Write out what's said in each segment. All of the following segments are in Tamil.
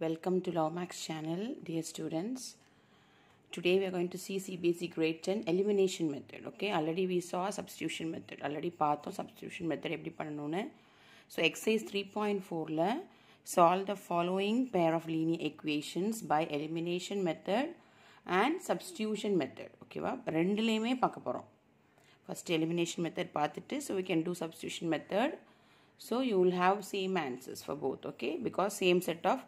Welcome to LawMax channel, dear students. Today we are going to see CBC grade 10 elimination method. Okay, already we saw substitution method. Already பார்த்தோம் substitution method எப்படி பண்ணணும்னு So exercise 3.4ல solve the following pair of linear equations by elimination method and substitution method. ஓகேவா ரெண்டுலேயுமே பார்க்க போகிறோம் ஃபஸ்ட் எலிமினேஷன் மெத்தட் பார்த்துட்டு so we can do substitution method so you will have same answers for both okay because same set of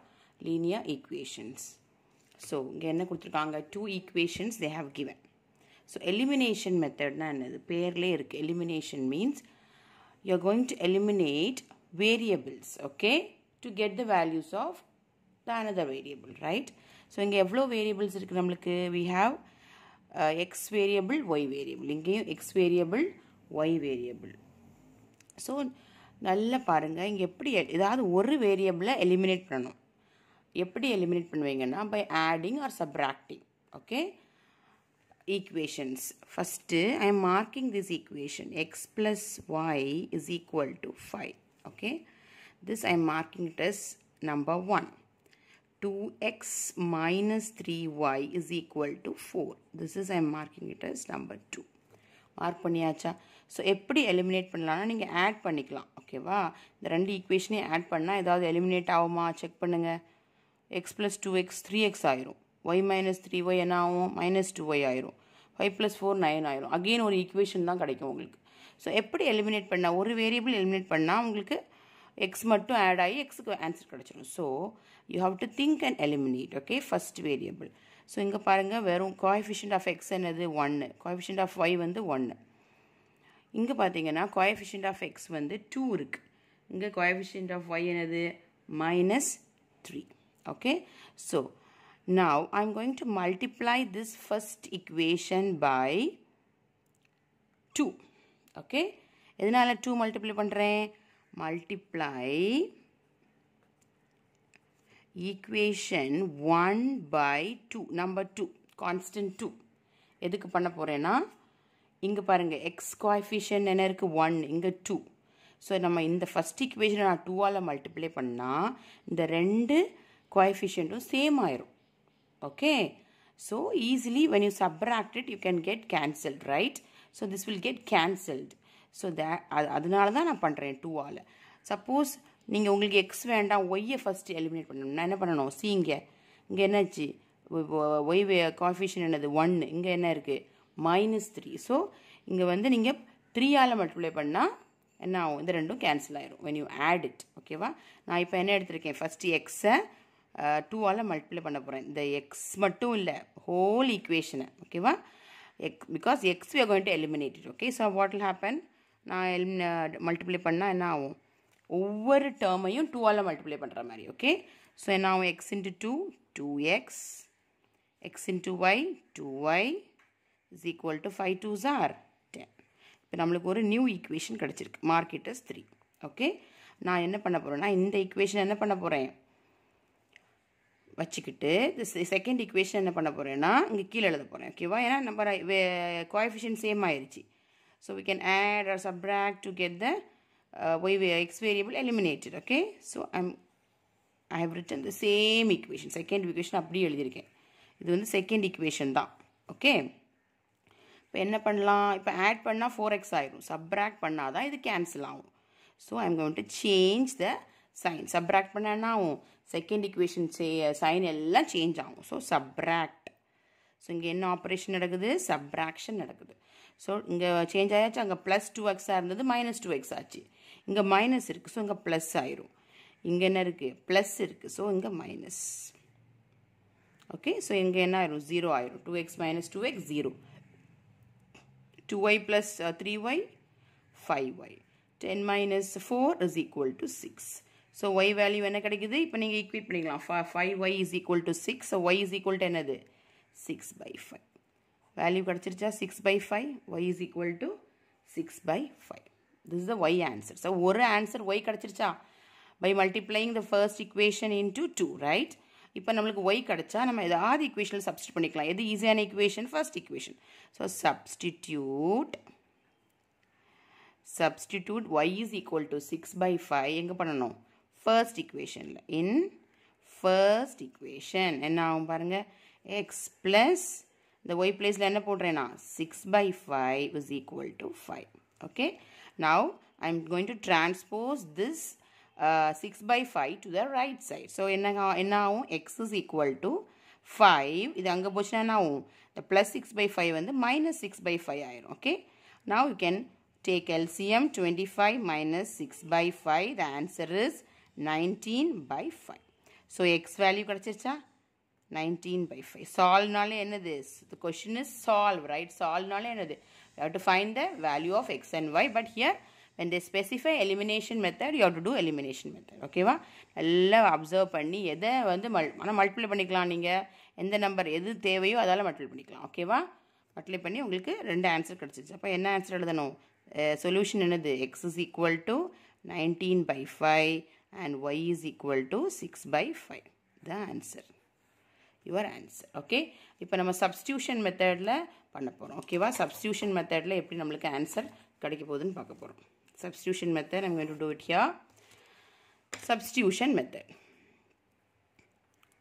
linear equations. So இங்கே என்ன கொடுத்துருக்காங்க two equations they have given so elimination நான் என்னது பேர்லேயே இருக்குது elimination means you are going to eliminate variables okay to get the values of the another variable right so இங்கே எவ்வளோ வேரியபிள்ஸ் இருக்குது நம்மளுக்கு We have uh, x variable, y variable. இங்கேயும் x variable, y variable so நல்லா பாருங்கள் இங்கே எப்படி இதாது ஒரு variable எலிமினேட் பண்ணணும் எப்படி எலிமினேட் பண்ணுவீங்கன்னா by adding or subtracting okay equations. First, I am marking this equation. x plus y is equal to 5. Okay. This I am marking it as number 1. 2x minus 3y is equal to 4. This is I am marking it as number 2. Mark பண்ணியாச்சா ஸோ எப்படி எலிமினேட் பண்ணலாம்னா நீங்கள் ஆட் பண்ணிக்கலாம் ஓகேவா இந்த ரெண்டு ஈக்குவேஷனையும் ஆட் பண்ணால் ஏதாவது எலிமினேட் ஆகுமா செக் பண்ணுங்கள் x plus two x three x ஆயிரும் ஒய் மைனஸ் த்ரீ ஒய் என்ன ஆகும் மைனஸ் டூ ஒய் ஆயிரும் ஃபைவ் ப்ளஸ் ஃபோர் நைன் ஆயிரும் அகெயின் ஒரு ஈக்குவேஷன் தான் கிடைக்கும் உங்களுக்கு ஸோ எப்படி எலிமினேட் பண்ணால் ஒரு வேரியபிள் எலிமினேட் பண்ணால் உங்களுக்கு எக்ஸ் மட்டும் ஆட் ஆகி எக்ஸுக்கு ஆன்சர் கிடச்சிடும் so you have to think and eliminate okay first variable so இங்கே பாருங்கள் வெறும் கோஎஃபிஷியன்ட் ஆஃப் எக்ஸ் என்னது ஒன்று கோஎஃபிஷியன்ட் ஆஃப் ஒய் வந்து ஒன்று இங்கே பார்த்தீங்கன்னா கோஎஃபிஷியன்ட் ஆஃப் எக்ஸ் வந்து டூ இருக்குது இங்கே கோஎஃபிஷியன்ட் ஆஃப் ஒய் என்னது minus three okay so now I'm going to multiply this first equation by 2 okay எதனால 2 multiply பண்ணுறேன் multiply equation 1 by 2 number 2 constant 2 எதுக்கு பண்ண போகிறேன்னா இங்கே பாருங்கள் x coefficient என்ன இருக்குது 1 இங்கே 2 ஸோ நம்ம இந்த ஃபஸ்ட் ஈக்குவேஷனை நான் டூவால் மல்டிப்ளை பண்ணால் இந்த ரெண்டு கோஎஃபிஷியண்ட்டும் சேம் ஆயிரும் okay so easily when you subtracted you can get cancelled right so this will get cancelled so they அதனால தான் நான் பண்ணுறேன் டூ டூவால் சப்போஸ் நீங்கள் உங்களுக்கு எக்ஸ் வேண்டாம் ஒய்யை ஃபஸ்ட்டு எலிமினேட் பண்ணணும் என்ன பண்ணணும் சி இங்கே இங்கே என்னாச்சு ஒய் காஃபிஷன் என்னது ஒன்று இங்கே என்ன இருக்குது மைனஸ் த்ரீ ஸோ இங்கே வந்து நீங்கள் த்ரீ த்ரீயால் மல்டிப்ளை பண்ணால் என்ன ஆகும் இந்த ரெண்டும் கேன்சல் ஆயிரும் வென் யூ ஆட் இட் ஓகேவா நான் இப்போ என்ன எடுத்திருக்கேன் ஃபஸ்ட்டு எக்ஸை டூவால் மல்டிப்ளை பண்ண போகிறேன் இந்த எக்ஸ் மட்டும் இல்லை ஹோல் ஈக்குவேஷனை ஓகேவா x because x we going to eliminate okay so what will happen நான் எலிமின மல்டிப்ளை பண்ணால் என்ன ஆகும் ஒவ்வொரு டேர்மையும் டூவால் மல்டிப்ளை பண்ணுற மாதிரி ஓகே ஸோ என்ன ஆகும் x into two two x x into y two y is equal to five two ஜார் டென் இப்போ நம்மளுக்கு ஒரு நியூ ஈக்குவேஷன் கிடச்சிருக்கு மார்க்கெட்டஸ் த்ரீ ஓகே நான் என்ன பண்ண போகிறேன்னா இந்த ஈக்குவேஷன் என்ன பண்ண போகிறேன் வச்சுக்கிட்டு இந்த செகண்ட் இக்குவேஷன் என்ன பண்ண போகிறேன்னா இங்கே கீழே எழுத போகிறேன் ஓகேவா ஏன்னா நம்ம குவாலிஃபிஷன் சேம் ஆயிடுச்சு so we can add or subtract to get the y x variable eliminated okay so I'm I have written the same equation second equation அப்படியே எழுதியிருக்கேன் இது வந்து செகண்ட் இக்குவேஷன் தான் ஓகே இப்போ என்ன பண்ணலாம் இப்போ ஆட் பண்ணால் ஃபோர் எக்ஸ் ஆயிரும் சப்ராக்ட் பண்ணால் தான் இது கேன்சல் ஆகும் so I'm going to change the sign subtract பண்ண செகண்ட் இக்குவேஷன் சே சைன் எல்லாம் சேஞ்ச் ஆகும் ஸோ சப்ராக்ட் ஸோ இங்கே என்ன ஆப்ரேஷன் நடக்குது சப்ராக்ஷன் நடக்குது ஸோ இங்கே சேஞ்ச் ஆயாச்சு அங்கே ப்ளஸ் டூ எக்ஸாக இருந்தது மைனஸ் டூ எக்ஸ் ஆச்சு இங்கே மைனஸ் இருக்குது ஸோ இங்கே ப்ளஸ் ஆயிரும் இங்கே என்ன இருக்குது ப்ளஸ் இருக்குது ஸோ இங்கே மைனஸ் ஓகே ஸோ இங்கே என்ன ஆயிரும் ஜீரோ ஆயிரும் two x minus two x zero two y plus three y five y ten minus four is equal to six so y value என்ன கிடைக்குது இப்போ நீங்கள் equate பண்ணிக்கலாம் ஃப five y is 6. To six is y is என்னது? 6 என்னது சிக்ஸ் பை ஃபைவ் வேல்யூ கிடச்சிருச்சா six by five y is equal by six by five this the y answer so ஒரு answer y கிடச்சிருச்சா by multiplying the first equation into two right இப்போ நம்மளுக்கு ஒய் கிடச்சா நம்ம ஏதாவது இக்குவேஷனில் சப்ஸ்டியூட் பண்ணிக்கலாம் எது ஈஸியான equation, first equation. So substitute... Substitute y is equal to six by five எங்கே பண்ணணும் ஃபர்ஸ்ட் இக்குவேஷனில் இன் ஃபர்ஸ்ட் இக்குவேஷன் என்ன ஆகும் பாருங்கள் எக்ஸ் ப்ளஸ் இந்த ஒய் பிளேஸில் என்ன போடுறேன்னா six by five is equal to five okay now I am going to transpose this six by five to the right side so என்ன என்ன ஆகும் x is equal to five இது அங்கே போச்சுன்னா என்ன ஆகும் இந்த ப்ளஸ் சிக்ஸ் பை ஃபைவ் வந்து மைனஸ் சிக்ஸ் பை ஃபைவ் ஆயிரும் okay now you can take LCM twenty five minus six by five the answer is nineteen by five so x value கிடச்சிருச்சா நைன்டீன் பை ஃபைவ் சால்வ்னாலே என்னது the question is solve right சால்வ்னாலே என்னது you have to find the value of x and y but here when they specify elimination method you have to do elimination method ஓகேவா நல்லா அப்சர்வ் பண்ணி எதை வந்து மல் ஆனால் மல்டிப்ளை பண்ணிக்கலாம் நீங்கள் எந்த நம்பர் எது தேவையோ அதால் மல்டிப்ளை பண்ணிக்கலாம் ஓகேவா மல்டிப்ளை பண்ணி உங்களுக்கு ரெண்டு ஆன்சர் கிடச்சிச்சு அப்போ என்ன ஆன்சர் எழுதணும் சொல்யூஷன் என்னது x is equal to nineteen by five and y is equal to 6 by 5. The answer. Your answer okay இப்போ நம்ம சப்ஸ்டியூஷன் மெத்தடில் பண்ண போகிறோம் ஓகேவா சப்ஸ்டியூஷன் மெத்தடில் எப்படி நம்மளுக்கு ஆன்சர் கிடைக்க போகுதுன்னு பார்க்க போகிறோம் substitution method I'm to do it here substitution method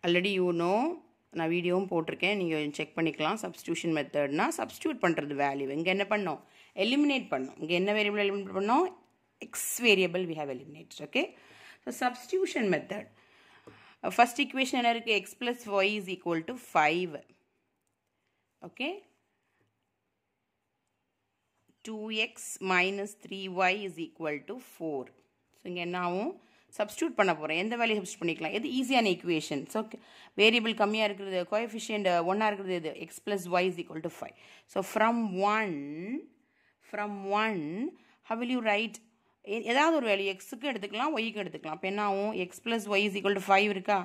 already you know நான் வீடியோவும் போட்டிருக்கேன் நீங்கள் செக் பண்ணிக்கலாம் சப்ஸ்டியூஷன் மெத்தட்னா சப்ஸ்டியூட் பண்ணுறது வேல்யூ இங்கே என்ன பண்ணோம் எலிமினேட் பண்ணோம் இங்கே என்ன வேரியபிள் எலிமினேட் பண்ணோம் x variable we have eliminate okay so substitution method first equation என்ன இருக்குது x plus y is equal to five okay two x minus three y is equal to four so இங்கே என்ன ஆகும் சப்ஸ்டியூட் பண்ண போகிறேன் எந்த வேலையை சப்ஸ்டியூட் பண்ணிக்கலாம் எது ஈஸியான இக்குவேஷன் ஸோ வேரியபிள் கம்மியாக இருக்கிறது கோஎஃபிஷியன்ட் ஒன்னாக இருக்கிறது இது x plus y is equal to five so from one from one how will you write ஏதாவது ஒரு வேல்யூ எக்ஸுக்கு எடுத்துக்கலாம் ஒய்க்கு எடுத்துக்கலாம் இப்போ என்ன ஆகும் x plus y is equal to five இருக்கா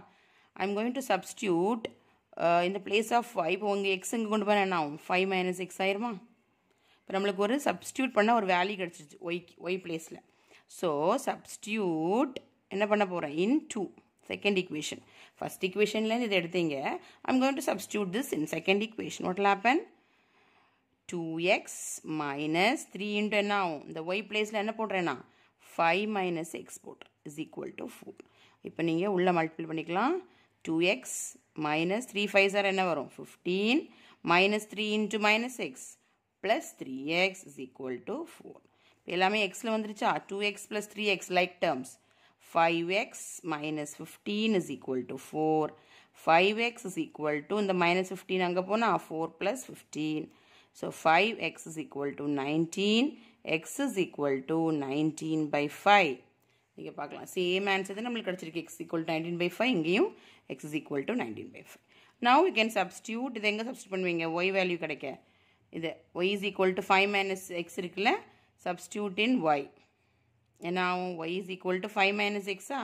I am going to substitute இந்த பிளேஸ் ஆஃப் ஃபைவ் இப்போ உங்கள் எக்ஸ் இங்கே கொண்டு போய் என்ன ஆகும் ஃபைவ் மைனஸ் எக்ஸ் ஆயிருமா இப்போ நம்மளுக்கு ஒரு சப்ஸ்டியூட் பண்ண ஒரு வேல்யூ கிடச்சிருச்சு ஒய்க்கு ஒய் பிளேஸில் ஸோ சப்ஸ்டியூட் என்ன பண்ண போகிறேன் into second equation first ஈக்குவேஷன்லேருந்து இதை எடுத்தீங்க I'm going to substitute this in second equation what happen two x minus three into என்ன ஆகும் இந்த ஒய் பிளேஸில் என்ன போடுறேன்னா ஃபைவ் மைனஸ் எக்ஸ் போடுறேன் இஸ் ஈக்குவல் டு ஃபோர் இப்போ நீங்கள் உள்ளே மல்டிபிள் பண்ணிக்கலாம் two x minus three five sir என்ன வரும் fifteen minus three into minus x plus three x is equal to four இப்போ எல்லாமே எக்ஸில் வந்துருச்சா two x plus three x like terms five x minus fifteen is equal to four five x is equal to இந்த மைனஸ் ஃபிஃப்டீன் அங்கே போனால் four plus fifteen So 5x is equal to 19. x is equal to 19 by 5. இங்கு பார்க்கலாம் சேம் ஆன்சர் தான் நம்மளுக்கு கிடச்சிருக்கு x equal to nineteen by five இங்கேயும் x is equal to nineteen by five now you can substitute இது எங்கே சப்ஸ்டியூட் பண்ணுவீங்க ஒய் வேல்யூ கடைக்க? இது y is equal to five minus x இருக்கில் சப்ஸ்டியூட் இன் ஒய் என்னாம் y y is to 5 five minus எக்ஸா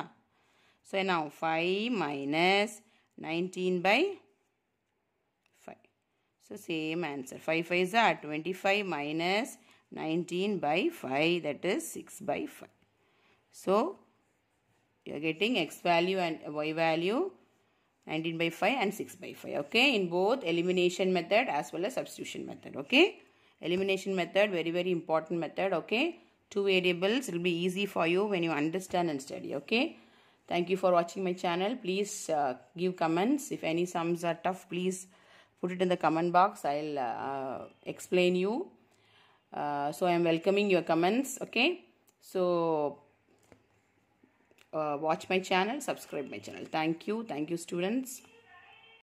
so 5 minus five minus nineteen by So same answer. 5 is are 25 minus 19 by 5 that is 6 by 5. So you are getting x value and y value 19 by 5 and 6 by 5 okay in both elimination method as well as substitution method okay elimination method very very important method okay two variables will be easy for you when you understand and study okay thank you for watching my channel please uh, give comments if any sums are tough please put it in the comment box i'll uh, explain you uh, so i'm welcoming your comments okay so uh, watch my channel subscribe my channel thank you thank you students